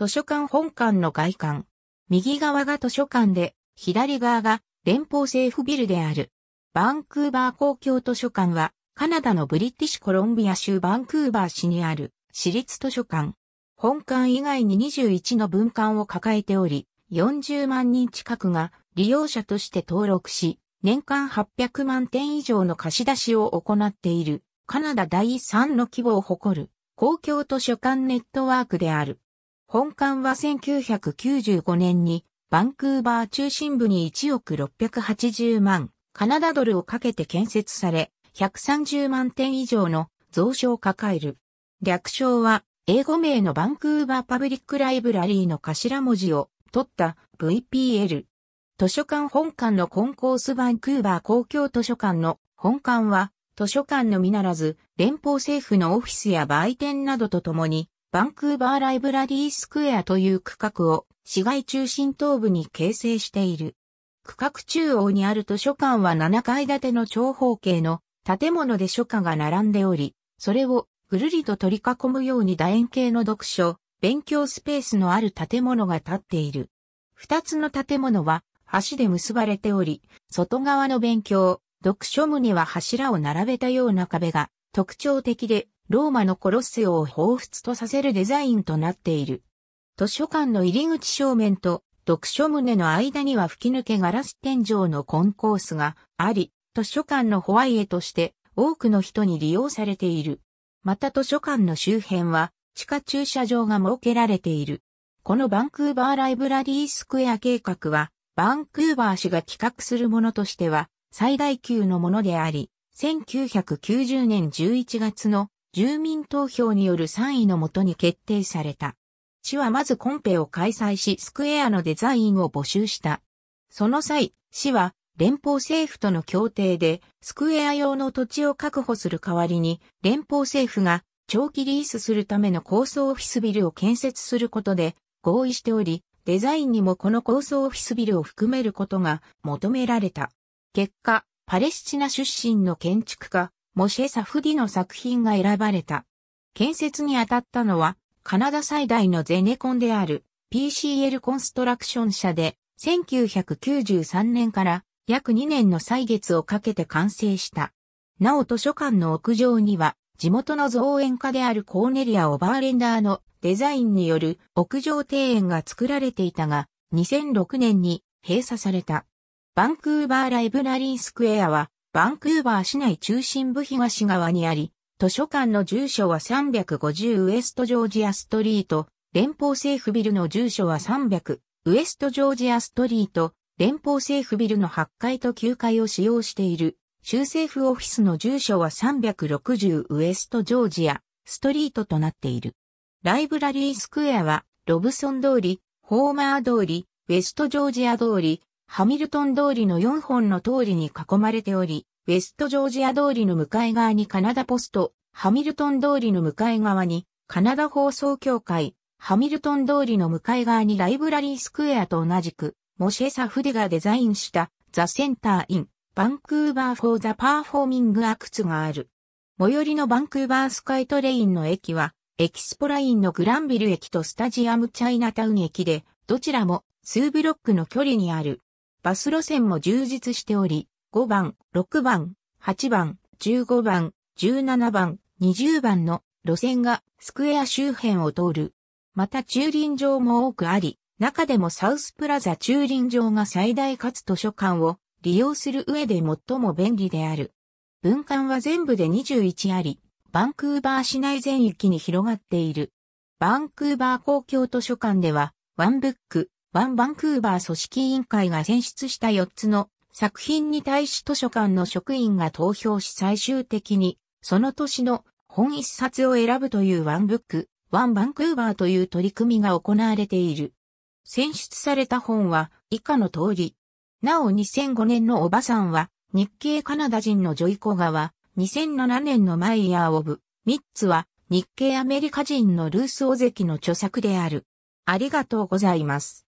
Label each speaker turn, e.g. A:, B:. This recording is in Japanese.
A: 図書館本館の外観。右側が図書館で、左側が連邦政府ビルである。バンクーバー公共図書館は、カナダのブリティッシュコロンビア州バンクーバー市にある私立図書館。本館以外に21の文館を抱えており、40万人近くが利用者として登録し、年間800万点以上の貸し出しを行っている、カナダ第3の規模を誇る公共図書館ネットワークである。本館は1995年にバンクーバー中心部に1億680万カナダドルをかけて建設され、130万点以上の増床を抱える。略称は英語名のバンクーバーパブリックライブラリーの頭文字を取った VPL。図書館本館のコンコースバンクーバー公共図書館の本館は図書館のみならず連邦政府のオフィスや売店などとともにバンクーバーライブラリースクエアという区画を市街中心東部に形成している。区画中央にある図書館は7階建ての長方形の建物で書家が並んでおり、それをぐるりと取り囲むように楕円形の読書、勉強スペースのある建物が建っている。二つの建物は橋で結ばれており、外側の勉強、読書棟は柱を並べたような壁が特徴的で、ローマのコロッセオを彷彿とさせるデザインとなっている。図書館の入り口正面と読書棟の間には吹き抜けガラス天井のコンコースがあり、図書館のホワイエとして多くの人に利用されている。また図書館の周辺は地下駐車場が設けられている。このバンクーバーライブラリースクエア計画は、バンクーバー市が企画するものとしては最大級のものであり、1990年11月の住民投票による3位のもとに決定された。市はまずコンペを開催しスクエアのデザインを募集した。その際、市は連邦政府との協定でスクエア用の土地を確保する代わりに連邦政府が長期リースするための高層オフィスビルを建設することで合意しており、デザインにもこの高層オフィスビルを含めることが求められた。結果、パレスチナ出身の建築家、モシェ・サフディの作品が選ばれた。建設に当たったのは、カナダ最大のゼネコンである PCL コンストラクション社で、1993年から約2年の歳月をかけて完成した。なお図書館の屋上には、地元の造園家であるコーネリア・オバーレンダーのデザインによる屋上庭園が作られていたが、2006年に閉鎖された。バンクーバーライブラリースクエアはバンクーバー市内中心部東側にあり、図書館の住所は350ウエストジョージアストリート、連邦政府ビルの住所は300ウエストジョージアストリート、連邦政府ビルの8階と9階を使用している、州政府オフィスの住所は360ウエストジョージアストリートとなっている。ライブラリースクエアは、ロブソン通り、ホーマー通り、ウェストジョージア通り、ハミルトン通りの4本の通りに囲まれており、ウェストジョージア通りの向かい側にカナダポスト、ハミルトン通りの向かい側にカナダ放送協会、ハミルトン通りの向かい側にライブラリースクエアと同じく、モシェサフデがデザインしたザ・センター・イン、バンクーバー・フォー・ザ・パーフォーミング・アクツがある。最寄りのバンクーバースカイトレインの駅は、エキスポラインのグランビル駅とスタジアムチャイナタウン駅で、どちらも数ブロックの距離にある。バス路線も充実しており、5番、6番、8番、15番、17番、20番の路線がスクエア周辺を通る。また駐輪場も多くあり、中でもサウスプラザ駐輪場が最大かつ図書館を利用する上で最も便利である。文館は全部で21あり、バンクーバー市内全域に広がっている。バンクーバー公共図書館では、ワンブック、ワンバンクーバー組織委員会が選出した4つの作品に対し図書館の職員が投票し最終的にその年の本一冊を選ぶというワンブック、ワンバンクーバーという取り組みが行われている。選出された本は以下の通り。なお2005年のおばさんは日系カナダ人のジョイコガは2007年のマイヤー・オブ・ミッツは日系アメリカ人のルース・オゼキの著作である。ありがとうございます。